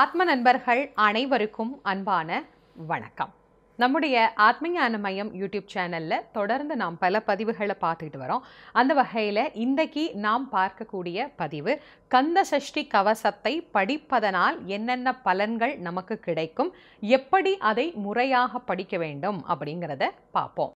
ஆத்ம நண்பர்கள் அனைவருக்கும் அன்பான வணக்கம் நம்முடைய ஆத்மஞான மையம் யூடியூப் சேனலில் தொடர்ந்து நாம் பல பதிவுகளை பார்த்துக்கிட்டு வரோம் அந்த வகையில் இன்றைக்கி நாம் பார்க்கக்கூடிய பதிவு கந்த சஷ்டி கவசத்தை படிப்பதனால் என்னென்ன பலன்கள் நமக்கு கிடைக்கும் எப்படி அதை முறையாக படிக்க வேண்டும் அப்படிங்கிறத பார்ப்போம்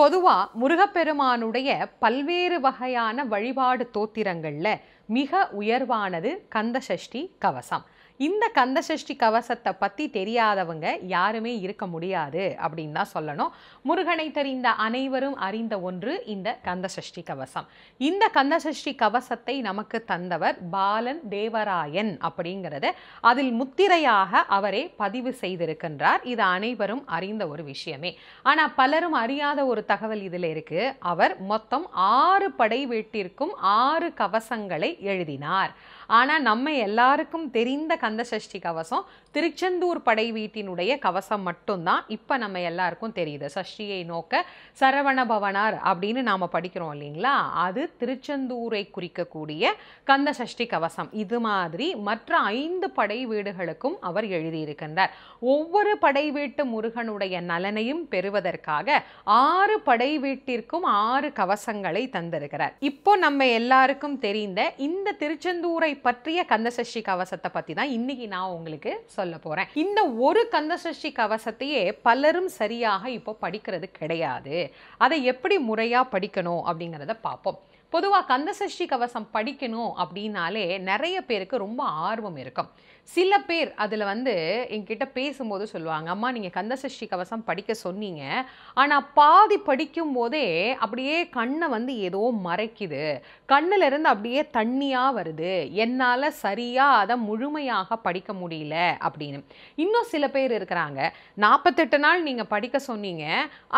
பொதுவாக முருகப்பெருமானுடைய பல்வேறு வகையான வழிபாடு தோத்திரங்களில் மிக உயர்வானது கந்தசஷ்டி கவசம் இந்த கந்தசஷ்டி கவசத்தை பற்றி தெரியாதவங்க யாருமே இருக்க முடியாது அப்படின்னு தான் சொல்லணும் முருகனை தெரிந்த அனைவரும் அறிந்த ஒன்று இந்த கந்தசஷ்டி கவசம் இந்த கந்தசஷ்டி கவசத்தை நமக்கு தந்தவர் பாலன் தேவராயன் அப்படிங்கிறது அதில் முத்திரையாக அவரே பதிவு செய்திருக்கின்றார் இது அனைவரும் அறிந்த ஒரு விஷயமே ஆனால் பலரும் அறியாத ஒரு தகவல் இதில் இருக்கு அவர் மொத்தம் ஆறு படை வீட்டிற்கும் ஆறு கவசங்களை எழுதினார் ஆனால் நம்ம எல்லாருக்கும் தெரிந்த கந்தசஷ்டி கவசம் திருச்செந்தூர் படை வீட்டினுடைய கவசம் மட்டும்தான் இப்போ நம்ம எல்லாருக்கும் தெரியுது சஷ்டியை நோக்க சரவண பவனார் அப்படின்னு நாம் படிக்கிறோம் இல்லைங்களா அது திருச்செந்தூரை குறிக்கக்கூடிய கந்தசஷ்டி கவசம் இது மாதிரி மற்ற ஐந்து படை வீடுகளுக்கும் அவர் எழுதியிருக்கின்றார் ஒவ்வொரு படை வீட்டு முருகனுடைய நலனையும் பெறுவதற்காக ஆறு படை வீட்டிற்கும் ஆறு கவசங்களை தந்திருக்கிறார் இப்போ நம்ம எல்லாருக்கும் தெரிந்த இந்த திருச்செந்தூரை பற்றிய கந்தசஷ்டி கவசத்தை பற்றி தான் இன்னைக்கு நான் உங்களுக்கு சொல்ல போகிறேன் இந்த ஒரு கந்தசஷ்டி கவசத்தையே பலரும் சரியாக இப்போ படிக்கிறது கிடையாது அதை எப்படி முறையாக படிக்கணும் அப்படிங்கிறத பார்ப்போம் பொதுவாக கந்தசஷ்டி கவசம் படிக்கணும் அப்படின்னாலே நிறைய பேருக்கு ரொம்ப ஆர்வம் இருக்கும் சில பேர் அதில் வந்து என்கிட்ட பேசும்போது சொல்லுவாங்க அம்மா நீங்கள் கந்தசஷ்டி கவசம் படிக்க சொன்னீங்க ஆனால் பாதி படிக்கும் போதே அப்படியே கண்ணை வந்து ஏதோ மறைக்குது கண்ணிலிருந்து அப்படியே தண்ணியாக வருது என்னால் சரியாக அதை முழுமையாக படிக்க முடியல அப்படின்னு இன்னும் சில பேர் இருக்கிறாங்க நாற்பத்தெட்டு நாள் நீங்கள் படிக்க சொன்னீங்க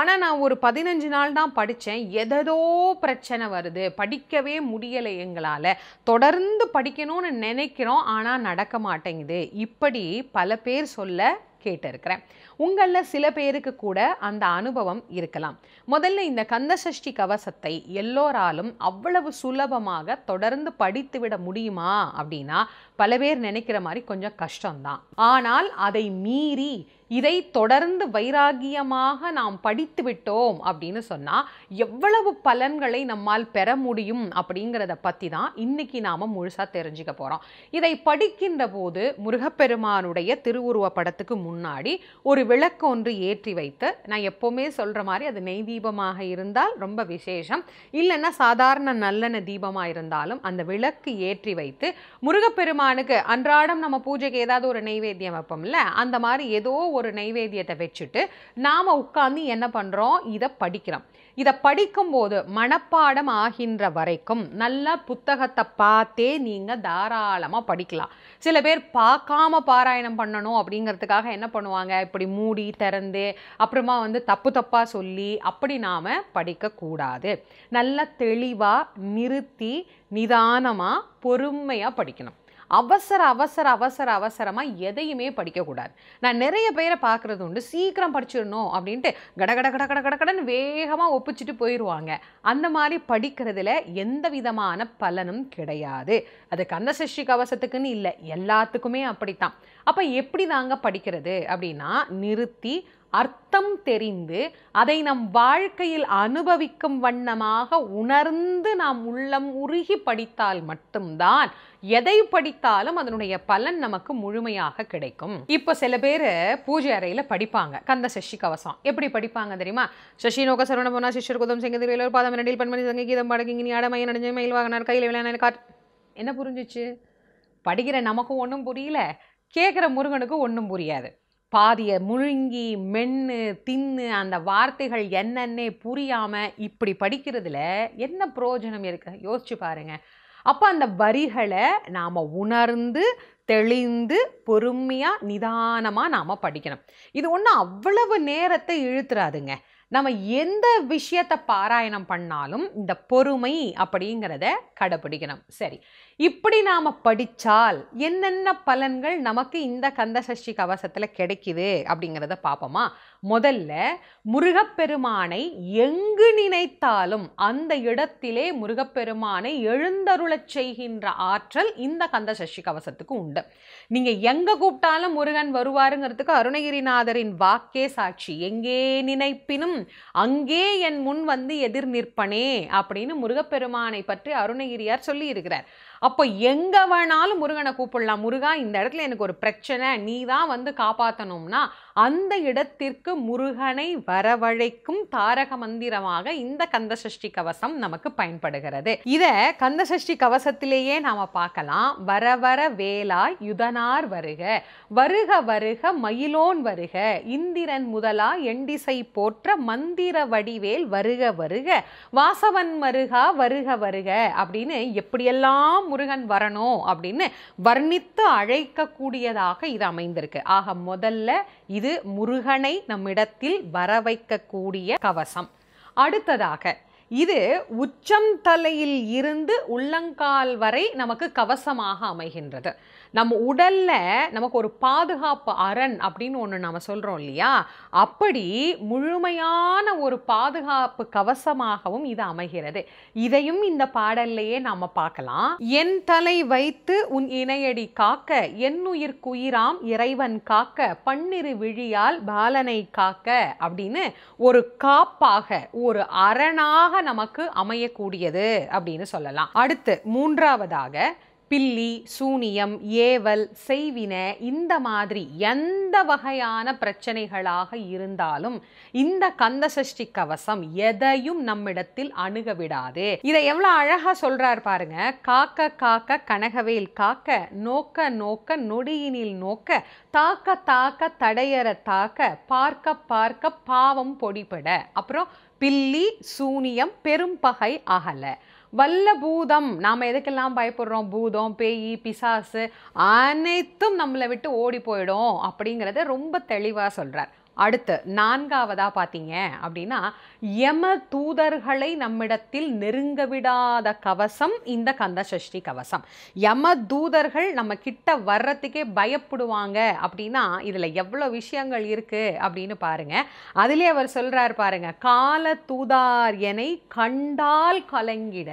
ஆனால் நான் ஒரு பதினஞ்சு நாள் தான் படித்தேன் எதோ பிரச்சனை வருது படிக்கவே முடியலை எங்களால் தொடர்ந்து படிக்கணும்னு நினைக்கிறோம் ஆனால் நடக்க மாட்டேங்குது மாட்டேங்குது இப்படி பல பேர் சொல்ல கேட்டிருக்கிறேன் உங்களில் சில பேருக்கு கூட அந்த அனுபவம் இருக்கலாம் முதல்ல இந்த கந்தசஷ்டி கவசத்தை எல்லோராலும் அவ்வளவு சுலபமாக தொடர்ந்து படித்து விட முடியுமா அப்படின்னா பல பேர் நினைக்கிற மாதிரி கொஞ்சம் கஷ்டம்தான் ஆனால் அதை மீறி இதை தொடர்ந்து வைராகியமாக நாம் படித்து விட்டோம் அப்படின்னு சொன்னால் எவ்வளவு பலன்களை நம்மால் பெற முடியும் அப்படிங்கிறத பற்றி தான் இன்னைக்கு நாம் முழுசாக தெரிஞ்சுக்க போகிறோம் இதை படிக்கின்ற போது முருகப்பெருமானுடைய திருவுருவ படத்துக்கு முன்னாடி ஒரு விளக்கு ஒன்று ஏற்றி வைத்து நான் எப்போவுமே சொல்கிற மாதிரி அது நெய் தீபமாக இருந்தால் ரொம்ப விசேஷம் இல்லைன்னா சாதாரண நல்லெண்ண தீபமாக இருந்தாலும் அந்த விளக்கு ஏற்றி வைத்து முருகப்பெருமானுக்கு அன்றாடம் நம்ம பூஜைக்கு ஏதாவது ஒரு நெய்வேத்தியம் வைப்போம்ல அந்த மாதிரி ஏதோ ஒரு ஒரு நைவேத்தியத்தை வச்சுட்டு நாம் உட்காந்து என்ன பண்ணுறோம் இதை படிக்கிறோம் இதை படிக்கும்போது மனப்பாடம் ஆகின்ற வரைக்கும் நல்ல புத்தகத்தை பார்த்தே நீங்கள் தாராளமாக படிக்கலாம் சில பேர் பார்க்காம பாராயணம் பண்ணணும் அப்படிங்கிறதுக்காக என்ன பண்ணுவாங்க இப்படி மூடி திறந்து அப்புறமா வந்து தப்பு தப்பாக சொல்லி அப்படி நாம் படிக்கக்கூடாது நல்ல தெளிவாக நிறுத்தி நிதானமாக பொறுமையாக படிக்கணும் அவசர அவசர அவசர அவசரமாக எதையுமே படிக்கக்கூடாது நான் நிறைய பேரை பார்க்குறது உண்டு சீக்கிரம் படிச்சிடணும் அப்படின்ட்டு கடகட கட கட கடன் வேகமாக ஒப்பிச்சுட்டு போயிடுவாங்க அந்த மாதிரி படிக்கிறதுல எந்த விதமான பலனும் கிடையாது அது சஷ்டி கவசத்துக்குன்னு இல்லை எல்லாத்துக்குமே அப்படித்தான் அப்போ எப்படி தாங்க படிக்கிறது அப்படின்னா நிறுத்தி அர்த்தம் தெரிந்து அதை நம் வாழ்க்கையில் அனுபவிக்கும் வண்ணமாக உணர்ந்து நாம் உள்ளம் உருகி படித்தால் மட்டும்தான் எதை படித்தாலும் அதனுடைய பலன் நமக்கு முழுமையாக கிடைக்கும் இப்போ சில பேர் பூஜை அறையில் படிப்பாங்க கந்த சசி கவசம் எப்படி படிப்பாங்க தெரியுமா சசி நோக்க சரவண போனா சிஷ்யர் குதம் செங்கதிரி பாதம் நடில் பண்மணி சங்க கீதம் படகிங்கினி அடமையை நடிஞ்ச மயில் வாங்கினார் கையில் விளையாட காட் என்ன புரிஞ்சிச்சு படிக்கிற நமக்கும் ஒன்றும் புரியல கேட்குற முருகனுக்கு ஒன்றும் புரியாது பாதியை முழுங்கி மென்று தின்னு அந்த வார்த்தைகள் என்னென்னே புரியாமல் இப்படி படிக்கிறதுல என்ன பிரயோஜனம் இருக்கு யோசிச்சு பாருங்கள் அப்போ அந்த வரிகளை நாம் உணர்ந்து தெளிந்து பொறுமையாக நிதானமாக நாம் படிக்கணும் இது ஒன்றும் அவ்வளவு நேரத்தை இழுத்துறாதுங்க நம்ம எந்த விஷயத்தை பாராயணம் பண்ணாலும் இந்த பொறுமை அப்படிங்கிறத கடைபிடிக்கணும் சரி இப்படி நாம் படித்தால் என்னென்ன பலன்கள் நமக்கு இந்த கந்த சஷ்டி கவசத்தில் கிடைக்குது அப்படிங்கிறத பார்ப்போமா முதல்ல முருகப்பெருமானை எங்கு நினைத்தாலும் அந்த இடத்திலே முருகப்பெருமானை எழுந்தருளச் செய்கின்ற ஆற்றல் இந்த கந்த சஷ்டி கவசத்துக்கு உண்டு நீங்கள் எங்கே கூப்பிட்டாலும் முருகன் வருவாருங்கிறதுக்கு அருணகிரிநாதரின் வாக்கே சாட்சி எங்கே நினைப்பினும் அங்கே என் முன் வந்து எதிர் நிற்பனே அப்படின்னு முருகப்பெருமானை பற்றி அருணகிரியார் சொல்லியிருக்கிறார் அப்போ எங்கே வேணாலும் முருகனை கூப்பிடலாம் முருகா இந்த இடத்துல எனக்கு ஒரு பிரச்சனை நீ தான் வந்து காப்பாற்றணும்னா அந்த இடத்திற்கு முருகனை வரவழைக்கும் தாரக மந்திரமாக இந்த கந்தசஷ்டி கவசம் நமக்கு பயன்படுகிறது இத கந்தசஷ்டி கவசத்திலேயே நாம பார்க்கலாம் வர வர வேலாய் யுதனார் வருக வருக வருக மயிலோன் வருக இந்திரன் முதலா எண்டிசை போற்ற மந்திர வடிவேல் வருக வருக வாசவன் மருகா வருக வருக அப்படின்னு எப்படியெல்லாம் முருகன் வரணும் அப்படின்னு வர்ணித்து அழைக்கக்கூடியதாக இது அமைந்திருக்கு ஆக முதல்ல இது முருகனை நம்மிடத்தில் வர வைக்கக்கூடிய கவசம் அடுத்ததாக இது உச்சம் தலையில் இருந்து உள்ளங்கால் வரை நமக்கு கவசமாக அமைகின்றது நம்ம உடல்ல நமக்கு ஒரு பாதுகாப்பு அரண் அப்படின்னு ஒன்று நம்ம சொல்கிறோம் இல்லையா அப்படி முழுமையான ஒரு பாதுகாப்பு கவசமாகவும் இது அமைகிறது இதையும் இந்த பாடல்லையே நாம பார்க்கலாம் என் தலை வைத்து உன் இணையடி காக்க என் குயிராம் இறைவன் காக்க பன்னிரு விழியால் பாலனை காக்க அப்படின்னு ஒரு காப்பாக ஒரு அரணாக நமக்கு அமையக்கூடியது அப்படின்னு சொல்லலாம் அடுத்து மூன்றாவதாக பில்லி சூனியம் ஏவல் செய்வின இந்த மாதிரி எந்த வகையான பிரச்சனைகளாக இருந்தாலும் இந்த கந்த சஷ்டி கவசம் எதையும் நம்மிடத்தில் அணுக விடாது இதை எவ்வளோ அழகாக சொல்றார் பாருங்க காக்க காக்க கனகவேல் காக்க நோக்க நோக்க நொடியினில் நோக்க தாக்க தாக்க தடையற தாக்க பார்க்க பார்க்க பாவம் பொடிபட அப்புறம் பில்லி சூனியம் பெரும் பகை அகல வல்ல பூதம் நாம் எதுக்கெல்லாம் பயப்படுறோம் பூதம் பேய் பிசாசு அனைத்தும் நம்மளை விட்டு ஓடி போயிடும் அப்படிங்கிறத ரொம்ப தெளிவாக சொல்கிறார் அடுத்து நான்காவதாக பார்த்தீங்க அப்படின்னா யம தூதர்களை நம்மிடத்தில் நெருங்க விடாத கவசம் இந்த கந்த சஷ்டி கவசம் யம தூதர்கள் நம்ம கிட்ட வர்றதுக்கே பயப்படுவாங்க அப்படின்னா இதில் எவ்வளோ விஷயங்கள் இருக்குது அப்படின்னு பாருங்கள் அதிலே அவர் சொல்கிறார் பாருங்க கால என்னை கண்டால் கலங்கிட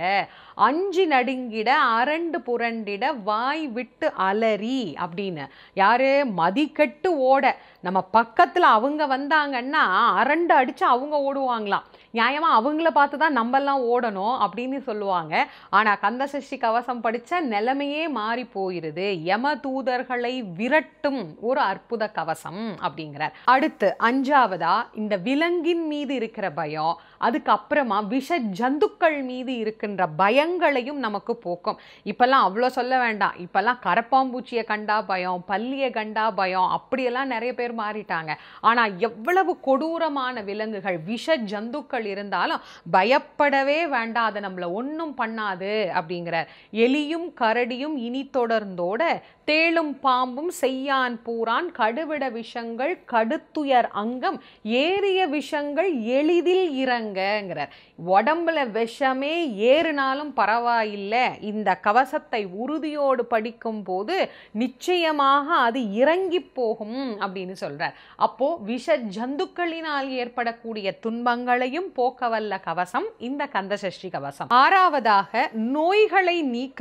அஞ்சு நடுங்கிட அரண்டு புரண்டிட வாய் விட்டு அலறி அப்படின்னு யாரு மதிக்கட்டு ஓட நம்ம பக்கத்தில் அவங்க வந்தாங்கன்னா அரண்டு அடித்து அவங்க ஓடுவாங்களாம் நியாயமாக அவங்கள பார்த்து தான் நம்மெல்லாம் ஓடணும் அப்படின்னு சொல்லுவாங்க ஆனால் கந்தசஷ்டி கவசம் படித்த நிலைமையே மாறி போயிருது யம தூதர்களை விரட்டும் ஒரு அற்புத கவசம் அப்படிங்கிறார் அடுத்து அஞ்சாவதா இந்த விலங்கின் மீது இருக்கிற பயம் அதுக்கப்புறமா விஷ ஜந்துக்கள் மீது இருக்கின்ற பயங்களையும் நமக்கு போக்கும் இப்போல்லாம் அவ்வளோ சொல்ல வேண்டாம் இப்போல்லாம் கரப்பாம்பூச்சியை கண்டா பயம் பல்லியை கண்டா பயம் அப்படியெல்லாம் நிறைய பேர் மாறிட்டாங்க ஆனால் எவ்வளவு கொடூரமான விலங்குகள் விஷ ஜந்துக்கள் இருந்தாலும் பயப்படவே வேண்டாம் அதை நம்மளை ஒன்றும் பண்ணாது அப்படிங்கிறார் எலியும் கரடியும் இனி தொடர்ந்தோட தேளும் பாம்பும் செய்யான் பூரான் கடுவிட விஷங்கள் கடுத்துயர் அங்கம் ஏறிய விஷங்கள் எளிதில் இறங்கங்கிறார் உடம்புல விஷமே ஏறினாலும் பரவாயில்லை இந்த கவசத்தை உறுதியோடு படிக்கும் போது நிச்சயமாக அது இறங்கி போகும் அப்படின்னு சொல்றார் அப்போ விஷ ஜந்துக்களினால் ஏற்படக்கூடிய துன்பங்களையும் போக்கவல்ல கவசம் இந்த கந்தசஷ்டி கவசம் ஆறாவதாக நோய்களை நீக்க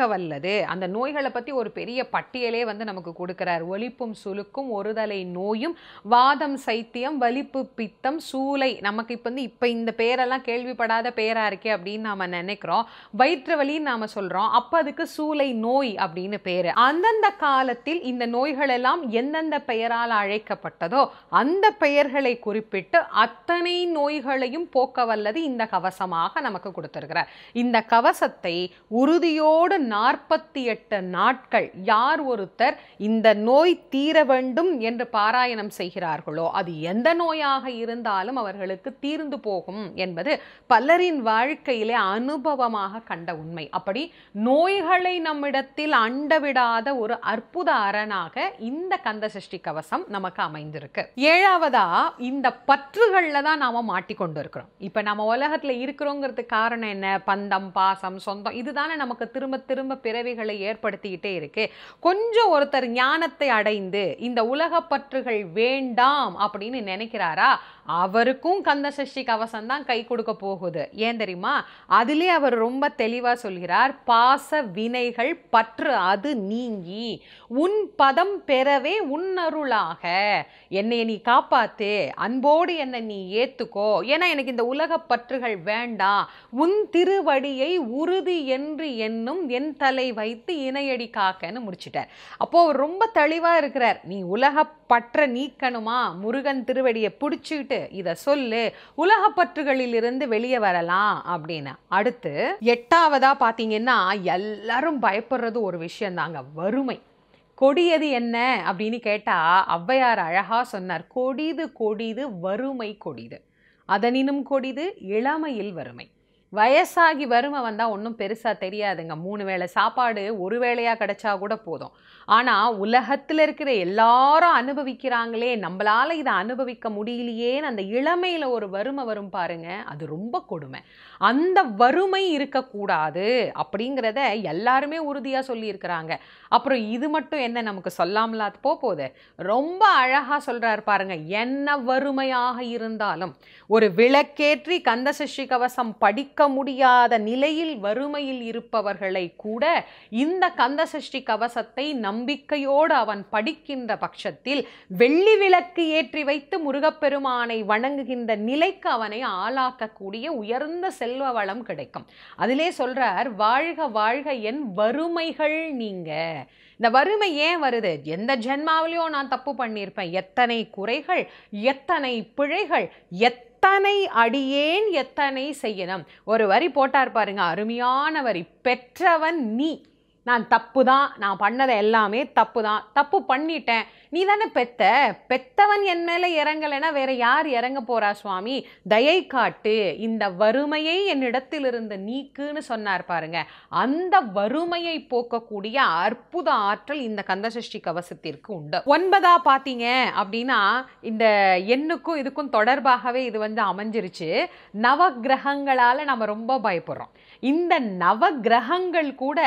அந்த நோய்களை பத்தி ஒரு பெரிய பட்டியலே பாடல்களே வந்து நமக்கு கொடுக்குறார் ஒழிப்பும் சுழுக்கும் ஒருதலை நோயும் வாதம் சைத்தியம் வலிப்பு பித்தம் சூளை நமக்கு இப்போ வந்து இப்போ இந்த பேரெல்லாம் கேள்விப்படாத பேராக இருக்கே அப்படின்னு நாம் நினைக்கிறோம் வயிற்று வலின்னு நாம் சொல்கிறோம் அப்போ அதுக்கு சூளை நோய் அப்படின்னு பேர் அந்தந்த காலத்தில் இந்த நோய்கள் எல்லாம் எந்தெந்த பெயரால் அழைக்கப்பட்டதோ அந்த பெயர்களை குறிப்பிட்டு அத்தனை நோய்களையும் போக்க வல்லது இந்த கவசமாக நமக்கு கொடுத்துருக்கிறார் இந்த கவசத்தை உறுதியோடு நாற்பத்தி எட்டு நாட்கள் யார் ஒரு ஒருத்தர் இந்த நோய் தீர வேண்டும் என்று பாராயணம் செய்கிறார்களோ அது எந்த நோயாக இருந்தாலும் அவர்களுக்கு தீர்ந்து போகும் என்பது பலரின் வாழ்க்கையிலே அனுபவமாக கண்ட உண்மை அப்படி நோய்களை நம்மிடத்தில் அண்டவிடாத ஒரு அற்புத அரணாக இந்த கந்த சஷ்டி கவசம் நமக்கு அமைந்திருக்கு ஏழாவதா இந்த பற்றுகளில் தான் நாம மாட்டிக்கொண்டு இருக்கிறோம் நம்ம உலகத்துல இருக்கிறோங்கிறதுக்கு காரணம் என்ன பந்தம் பாசம் சொந்தம் இதுதானே நமக்கு திரும்ப திரும்ப பிறவிகளை ஏற்படுத்திக்கிட்டே இருக்கு கொஞ்சம் கொஞ்சம் ஒருத்தர் ஞானத்தை அடைந்து இந்த உலகப்பற்றுகள் வேண்டாம் அப்படின்னு நினைக்கிறாரா அவருக்கும் கந்த சஷ்டி கவசம் தான் கை கொடுக்க போகுது ஏன் தெரியுமா அதுலேயே அவர் ரொம்ப தெளிவாக சொல்கிறார் பாச வினைகள் பற்று அது நீங்கி உன் பதம் பெறவே உன்னருளாக என்னை நீ காப்பாத்து அன்போடு என்னை நீ ஏத்துக்கோ ஏன்னா எனக்கு இந்த உலக பற்றுகள் வேண்டாம் உன் திருவடியை உறுதி என்று என்னும் என் தலை வைத்து இணையடி காக்கன்னு முடிச்சிட்டார் அப்போது அவர் ரொம்ப தெளிவாக இருக்கிறார் நீ உலக பற்ற நீக்கணுமா முருகன் திருவடியை பிடிச்சிக்கிட்டு இதை சொல்லு உலக பற்றுகளிலிருந்து வெளியே வரலாம் அப்படின்னு அடுத்து எட்டாவதாக பார்த்தீங்கன்னா எல்லாரும் பயப்படுறது ஒரு விஷயந்தாங்க வறுமை கொடியது என்ன அப்படின்னு கேட்டால் ஔவையார் அழகாக சொன்னார் கொடிது கொடிது வறுமை கொடிது அதனினும் கொடிது இளமையில் வறுமை வயசாகி வறுமை வந்தால் ஒன்றும் பெருசாக தெரியாதுங்க மூணு வேளை சாப்பாடு ஒரு வேளையாக கிடச்சா கூட போதும் ஆனால் உலகத்தில் இருக்கிற எல்லாரும் அனுபவிக்கிறாங்களே நம்மளால் இதை அனுபவிக்க முடியலையேன்னு அந்த இளமையில் ஒரு வறுமை வரும் பாருங்க அது ரொம்ப கொடுமை அந்த வறுமை இருக்கக்கூடாது அப்படிங்கிறத எல்லாருமே உறுதியாக சொல்லியிருக்கிறாங்க அப்புறம் இது மட்டும் என்ன நமக்கு சொல்லாமலா போகுது ரொம்ப அழகாக சொல்கிறார் பாருங்க என்ன வறுமையாக இருந்தாலும் ஒரு விளக்கேற்றி கந்தசஷி கவசம் படிக்க கொடுக்க முடியாத நிலையில் வறுமையில் இருப்பவர்களை கூட இந்த கந்த சஷ்டி கவசத்தை நம்பிக்கையோடு அவன் படிக்கின்ற பட்சத்தில் வெள்ளி விளக்கு ஏற்றி வைத்து முருகப்பெருமானை வணங்குகின்ற நிலைக்கு அவனை ஆளாக்கக்கூடிய உயர்ந்த செல்வ வளம் கிடைக்கும் அதிலே சொல்றார் வாழ்க வாழ்க என் வறுமைகள் நீங்க இந்த வறுமை ஏன் வருது எந்த ஜென்மாவிலையும் நான் தப்பு பண்ணியிருப்பேன் எத்தனை குறைகள் எத்தனை பிழைகள் எத் எத்தனை அடியேன் எத்தனை செய்யணும் ஒரு வரி போட்டார் பாருங்க அருமையான வரி பெற்றவன் நீ நான் தப்பு தான் நான் பண்ணதை எல்லாமே தப்பு தான் தப்பு பண்ணிட்டேன் நீ தானே பெத்த பெத்தவன் என் மேலே இறங்கலைன்னா வேற யார் இறங்க போறா சுவாமி தயை காட்டு இந்த வறுமையை என்னிடத்திலிருந்து நீக்குன்னு சொன்னார் பாருங்க அந்த வறுமையை போக்கக்கூடிய அற்புத ஆற்றல் இந்த கந்தசஷ்டி கவசத்திற்கு உண்டு ஒன்பதா பார்த்தீங்க அப்படின்னா இந்த எண்ணுக்கும் இதுக்கும் தொடர்பாகவே இது வந்து அமைஞ்சிருச்சு நவ கிரகங்களால் நம்ம ரொம்ப பயப்படுறோம் இந்த நவ கிரகங்கள் கூட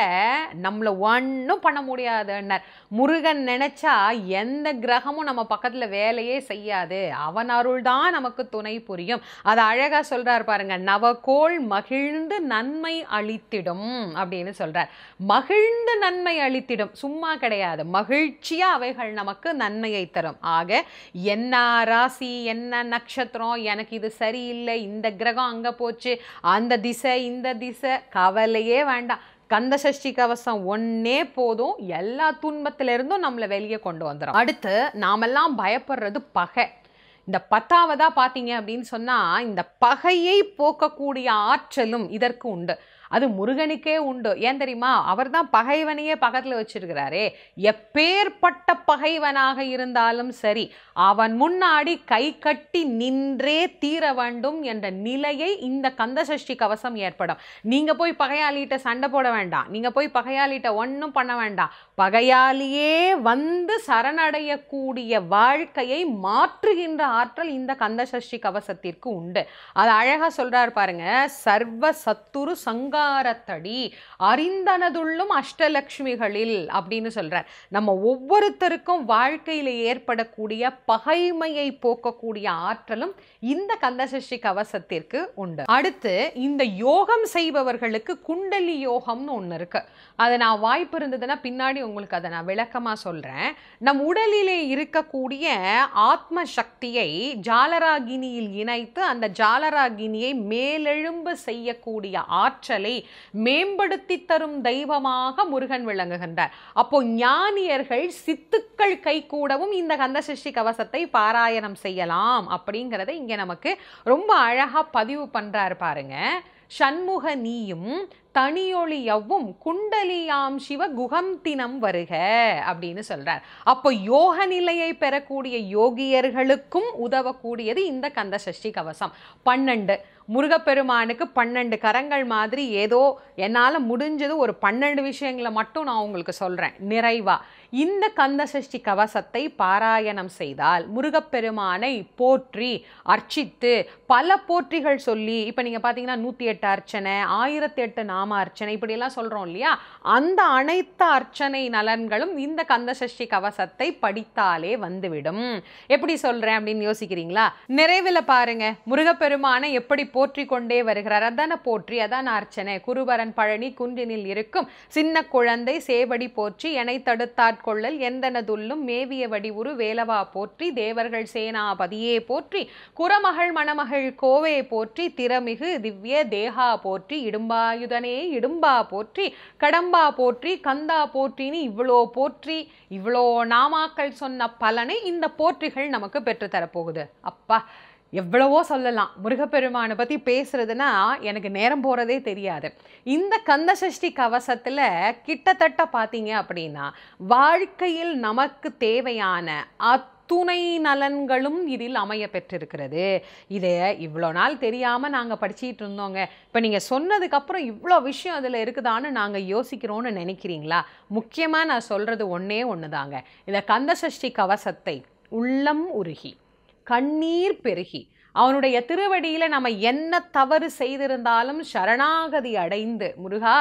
நம்மளை ஒன்றும் பண்ண முடியாதுன்னார் முருகன் நினைச்சா எந்த எந்த கிரகமும் நம்ம பக்கத்தில் வேலையே செய்யாது அவன் அருள் தான் நமக்கு துணை புரியும் அதை அழகாக சொல்கிறார் பாருங்க நவகோள் மகிழ்ந்து நன்மை அளித்திடும் அப்படின்னு சொல்கிறார் மகிழ்ந்து நன்மை அளித்திடும் சும்மா கிடையாது மகிழ்ச்சியாக அவைகள் நமக்கு நன்மையை தரும் ஆக என்ன ராசி என்ன நட்சத்திரம் எனக்கு இது சரியில்லை இந்த கிரகம் அங்கே போச்சு அந்த திசை இந்த திசை கவலையே வேண்டாம் கந்த சஷ்டி கவசம் ஒன்னே போதும் எல்லா துன்பத்திலிருந்தும் நம்மளை வெளியே கொண்டு வந்துடும் அடுத்து நாமெல்லாம் பயப்படுறது பகை இந்த பத்தாவதாக பார்த்தீங்க அப்படின்னு சொன்னால் இந்த பகையை போக்கக்கூடிய ஆற்றலும் இதற்கு உண்டு அது முருகனுக்கே உண்டு ஏன் தெரியுமா அவர் தான் பகைவனையே பக்கத்தில் வச்சிருக்கிறாரே எப்பேற்பட்ட பகைவனாக இருந்தாலும் சரி அவன் முன்னாடி கை கட்டி நின்றே தீர வேண்டும் என்ற நிலையை இந்த கந்த சஷ்டி கவசம் ஏற்படும் நீங்கள் போய் பகையாளிகிட்ட சண்டை போட வேண்டாம் நீங்கள் போய் பகையாளிகிட்ட ஒன்றும் பண்ண வேண்டாம் பகையாளியே வந்து சரணடையக்கூடிய வாழ்க்கையை மாற்றுகின்ற ஆற்றல் இந்த கந்த சஷ்டி கவசத்திற்கு உண்டு அது அழகாக சொல்கிறார் பாருங்க சர்வ சத்துரு சங்க அதிகாரத்தடி அறிந்தனதுள்ளும் அஷ்டலக்ஷ்மிகளில் அப்படின்னு சொல்கிறார் நம்ம ஒவ்வொருத்தருக்கும் வாழ்க்கையில் ஏற்படக்கூடிய பகைமையை போக்கக்கூடிய ஆற்றலும் இந்த கந்தசஷ்டி கவசத்திற்கு உண்டு அடுத்து இந்த யோகம் செய்பவர்களுக்கு குண்டலி யோகம்னு ஒன்று இருக்குது அதை நான் வாய்ப்பு இருந்ததுன்னா பின்னாடி உங்களுக்கு அதை நான் விளக்கமாக சொல்கிறேன் நம் உடலிலே இருக்கக்கூடிய ஆத்ம சக்தியை ஜாலராகினியில் இணைத்து அந்த ஜாலராகினியை மேலெழும்பு செய்யக்கூடிய ஆற்றலை வாழ்வை மேம்படுத்தி தரும் தெய்வமாக முருகன் விளங்குகின்றார் அப்போ ஞானியர்கள் சித்துக்கள் கை கூடவும் இந்த கந்தசஷ்டி கவசத்தை பாராயணம் செய்யலாம் அப்படிங்கிறத இங்கே நமக்கு ரொம்ப அழகாக பதிவு பண்ணுறாரு பாருங்கள் சண்முக நீயும் தனியொளியவும் குண்டலியாம் சிவ குகம் தினம் வருக அப்படின்னு சொல்றார் அப்போ யோக நிலையை பெறக்கூடிய யோகியர்களுக்கும் உதவக்கூடியது இந்த கந்த சஷ்டி கவசம் பன்னெண்டு முருகப்பெருமானுக்கு பன்னெண்டு கரங்கள் மாதிரி ஏதோ என்னால் முடிஞ்சது ஒரு பன்னெண்டு விஷயங்களை மட்டும் நான் உங்களுக்கு சொல்கிறேன் நிறைவாக இந்த கந்த சஷ்டி கவசத்தை பாராயணம் செய்தால் முருகப்பெருமானை போற்றி அர்ச்சித்து பல போற்றிகள் சொல்லி இப்போ நீங்கள் பார்த்தீங்கன்னா நூற்றி எட்டு அர்ச்சனை ஆயிரத்தி எட்டு நாம அர்ச்சனை இப்படியெல்லாம் சொல்கிறோம் இல்லையா அந்த அனைத்து அர்ச்சனை நலன்களும் இந்த கந்த சஷ்டி கவசத்தை படித்தாலே வந்துவிடும் எப்படி சொல்கிறேன் அப்படின்னு யோசிக்கிறீங்களா நிறைவில் பாருங்க முருகப்பெருமானை எப்படி போற்றி கொண்டே வருகிறார் அதான போற்றி அதான அர்ச்சனை குருவரன் பழனி குன்றினில் இருக்கும் சின்ன குழந்தை சேவடி போற்றி என்னை தடுத்தார் ஆட்கொள்ளல் எந்தனதுள்ளும் மேவிய வடிவுரு வேலவா போற்றி தேவர்கள் சேனாபதியே போற்றி குரமகள் மணமகள் கோவே போற்றி திறமிகு திவ்ய தேகா போற்றி இடும்பாயுதனே இடும்பா போற்றி கடம்பா போற்றி கந்தா போற்றின்னு இவ்வளோ போற்றி இவ்வளோ நாமாக்கள் சொன்ன பலனை இந்த போற்றிகள் நமக்கு பெற்றுத்தரப்போகுது அப்பா எவ்வளவோ சொல்லலாம் முருகப்பெருமானை பற்றி பேசுகிறதுனா எனக்கு நேரம் போகிறதே தெரியாது இந்த கந்த சஷ்டி கவசத்தில் கிட்டத்தட்ட பார்த்தீங்க அப்படின்னா வாழ்க்கையில் நமக்கு தேவையான அத்துணை நலன்களும் இதில் அமைய பெற்றிருக்கிறது இதை இவ்வளோ நாள் தெரியாமல் நாங்கள் படிச்சுட்டு இருந்தோங்க இப்போ நீங்கள் சொன்னதுக்கப்புறம் இவ்வளோ விஷயம் அதில் இருக்குதான்னு நாங்கள் யோசிக்கிறோன்னு நினைக்கிறீங்களா முக்கியமாக நான் சொல்கிறது ஒன்றே ஒன்று தாங்க இந்த கந்த சஷ்டி கவசத்தை உள்ளம் உருகி கண்ணீர் பெருகி அவனுடைய திருவடியில் நம்ம என்ன தவறு செய்திருந்தாலும் சரணாகதி அடைந்து முருகா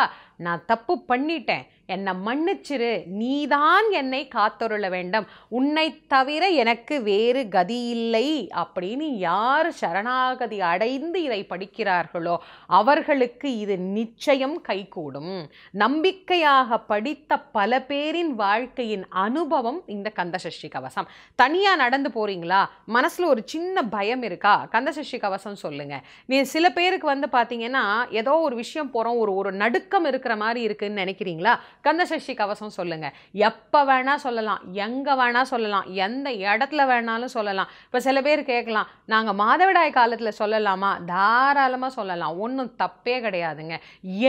நான் தப்பு பண்ணிட்டேன் என்னை மன்னிச்சிரு நீதான் என்னை காத்தொருள வேண்டும் உன்னை தவிர எனக்கு வேறு கதி இல்லை அப்படின்னு யார் சரணாகதி அடைந்து இதை படிக்கிறார்களோ அவர்களுக்கு இது நிச்சயம் கைகூடும் நம்பிக்கையாக படித்த பல பேரின் வாழ்க்கையின் அனுபவம் இந்த கந்தசஷ்டி கவசம் தனியாக நடந்து போகிறீங்களா மனசில் ஒரு சின்ன பயம் இருக்கா கந்தசஷ்டி கவசம் சொல்லுங்கள் நீ சில பேருக்கு வந்து பார்த்தீங்கன்னா ஏதோ ஒரு விஷயம் போகிறோம் ஒரு ஒரு நடுக்கம் இருக்கிற நடக்கிற மாதிரி இருக்குதுன்னு நினைக்கிறீங்களா கந்தசஷ்டி கவசம் சொல்லுங்கள் எப்போ வேணால் சொல்லலாம் எங்கே வேணால் சொல்லலாம் எந்த இடத்துல வேணாலும் சொல்லலாம் இப்போ சில பேர் கேட்கலாம் நாங்கள் மாதவிடாய் காலத்தில் சொல்லலாமா தாராளமாக சொல்லலாம் ஒன்றும் தப்பே கிடையாதுங்க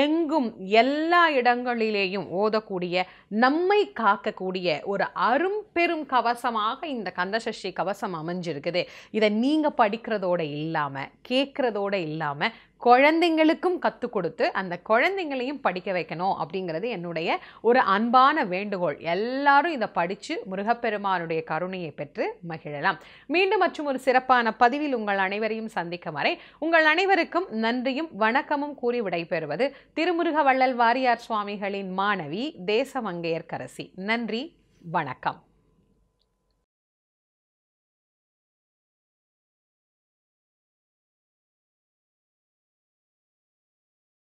எங்கும் எல்லா இடங்களிலேயும் ஓதக்கூடிய நம்மை காக்கக்கூடிய ஒரு அரும்பெரும் கவசமாக இந்த கந்தசஷ்டி கவசம் அமைஞ்சிருக்குது இதை நீங்கள் படிக்கிறதோட இல்லாமல் கேட்குறதோடு இல்லாமல் குழந்தைங்களுக்கும் கற்றுக் கொடுத்து அந்த குழந்தைங்களையும் படிக்க வைக்கணும் அப்படிங்கிறது என்னுடைய ஒரு அன்பான வேண்டுகோள் எல்லாரும் இதை படித்து முருகப்பெருமானுடைய கருணையை பெற்று மகிழலாம் மீண்டும் மற்றும் ஒரு சிறப்பான பதிவில் உங்கள் அனைவரையும் சந்திக்கும் வரை உங்கள் அனைவருக்கும் நன்றியும் வணக்கமும் கூறி விடைபெறுவது திருமுருக வள்ளல் வாரியார் சுவாமிகளின் மாணவி தேசமங்கையர்கரசி நன்றி வணக்கம்